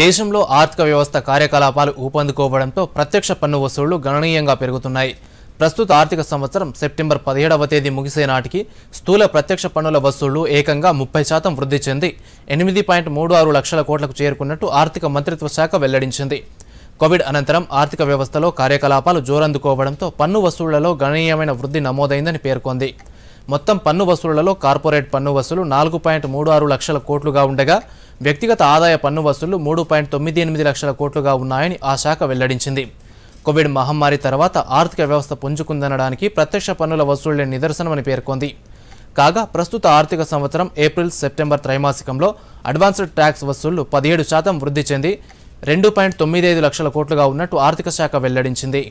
దేశంలో ఆర్థిక వ్యవస్థ కార్యకలాపాలు ఊపందుకోవడంతో ప్రత్యక్ష పన్ను వసూళ్లు గణనీయంగా పెరుగుతున్నాయి ప్రస్తుత ఆర్థిక సంవత్సరం సెప్టెంబర్ పదిహేడవ తేదీ ముగిసే నాటికి స్థూల ప్రత్యక్ష పన్నుల వసూళ్లు ఏకంగా ముప్పై శాతం వృద్ధి చెంది ఎనిమిది పాయింట్ మూడు ఆరు లక్షల కోట్లకు చేరుకున్నట్టు ఆర్థిక మంత్రిత్వ శాఖ వెల్లడించింది కోవిడ్ అనంతరం ఆర్థిక వ్యవస్థలో కార్యకలాపాలు జోరందుకోవడంతో పన్ను వసూళ్లలో గణనీయమైన వృద్ధి నమోదైందని పేర్కొంది మొత్తం పన్ను వసూళ్లలో కార్పొరేట్ పన్ను వసూలు నాలుగు పాయింట్ మూడు ఆరు లక్షల కోట్లుగా ఉండగా వ్యక్తిగత ఆదాయ పన్ను వసూళ్లు మూడు పాయింట్ తొమ్మిది ఎనిమిది లక్షల కోట్లుగా ఉన్నాయని ఆ శాఖ వెల్లడించింది కోవిడ్ మహమ్మారి తర్వాత ఆర్థిక వ్యవస్థ పుంజుకుందనడానికి ప్రత్యక్ష పన్నుల వసూళ్లే నిదర్శనమని పేర్కొంది కాగా ప్రస్తుత ఆర్థిక సంవత్సరం ఏప్రిల్ సెప్టెంబర్ త్రైమాసికంలో అడ్వాన్స్డ్ ట్యాక్స్ వసూళ్లు పదిహేడు శాతం వృద్ధి చెంది రెండు పాయింట్ తొమ్మిది ఐదు లక్షల కోట్లుగా ఉన్నట్టు ఆర్థిక శాఖ వెల్లడించింది